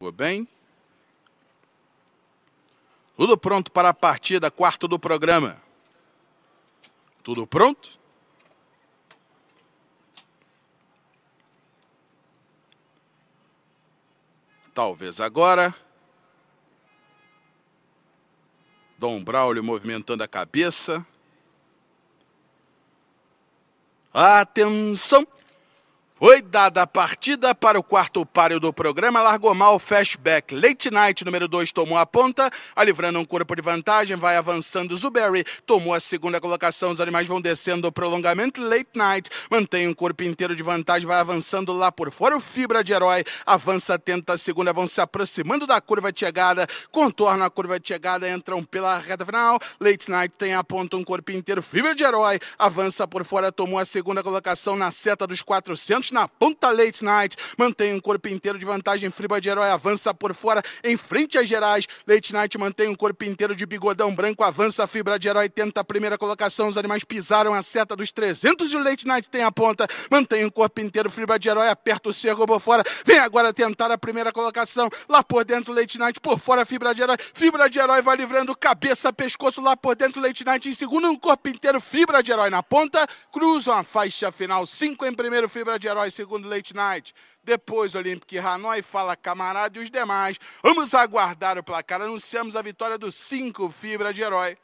Tudo bem? Tudo pronto para a partida, quarto do programa. Tudo pronto? Talvez agora. Dom Braulio movimentando a cabeça. Atenção! Foi dada a partida para o quarto páreo do programa, largou mal flashback. Late Night, número 2, tomou a ponta, alivrando um corpo de vantagem, vai avançando Zuberry, tomou a segunda colocação, os animais vão descendo o prolongamento. Late Night mantém um corpo inteiro de vantagem, vai avançando lá por fora. O Fibra de Herói avança, tenta a segunda, vão se aproximando da curva de chegada, contorna a curva de chegada, entram pela reta final. Late Night tem a ponta, um corpo inteiro. Fibra de Herói avança por fora, tomou a segunda colocação na seta dos 400 na ponta Late Night. Mantém um corpo inteiro de vantagem. Friba de Herói avança por fora em frente às Gerais. Late Night mantém um corpo inteiro de bigodão branco. Avança Fibra de Herói. Tenta a primeira colocação. Os animais pisaram a seta dos 300 e o Late Night tem a ponta. Mantém um corpo inteiro. Fibra de Herói aperta o cerco por fora. Vem agora tentar a primeira colocação. Lá por dentro Late Night. Por fora Fibra de Herói. Fibra de Herói vai livrando cabeça, pescoço. Lá por dentro Late Night em segundo. Um corpo inteiro. Fibra de Herói na ponta. Cruzam a faixa final. Cinco em primeiro. Fibra de Herói. Hanoi, segundo Late Night. Depois, Olímpico Hanoi fala camarada e os demais. Vamos aguardar o placar. Anunciamos a vitória dos cinco Fibra de Herói.